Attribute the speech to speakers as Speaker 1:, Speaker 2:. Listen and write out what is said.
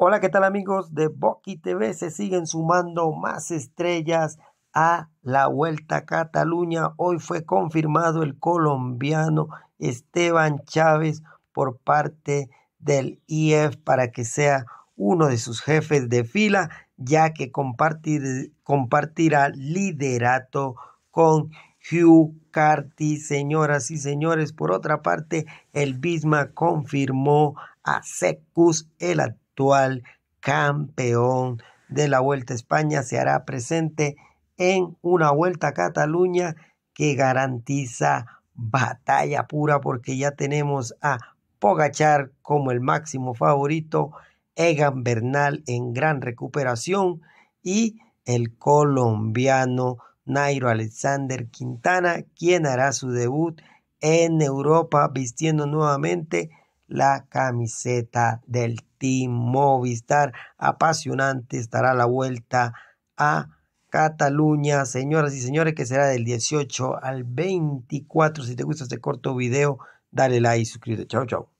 Speaker 1: Hola, ¿qué tal amigos de Boqui TV? Se siguen sumando más estrellas a la Vuelta a Cataluña. Hoy fue confirmado el colombiano Esteban Chávez por parte del IF para que sea uno de sus jefes de fila, ya que compartirá liderato con Hugh Carty, señoras y señores. Por otra parte, el Bisma confirmó a Secus, el actual campeón de la Vuelta a España se hará presente en una Vuelta a Cataluña que garantiza batalla pura porque ya tenemos a Pogachar como el máximo favorito, Egan Bernal en gran recuperación y el colombiano Nairo Alexander Quintana, quien hará su debut en Europa vistiendo nuevamente la camiseta del Team Movistar. Apasionante estará la vuelta a Cataluña, señoras y señores, que será del 18 al 24. Si te gusta este corto video, dale like y suscríbete. Chao, chao.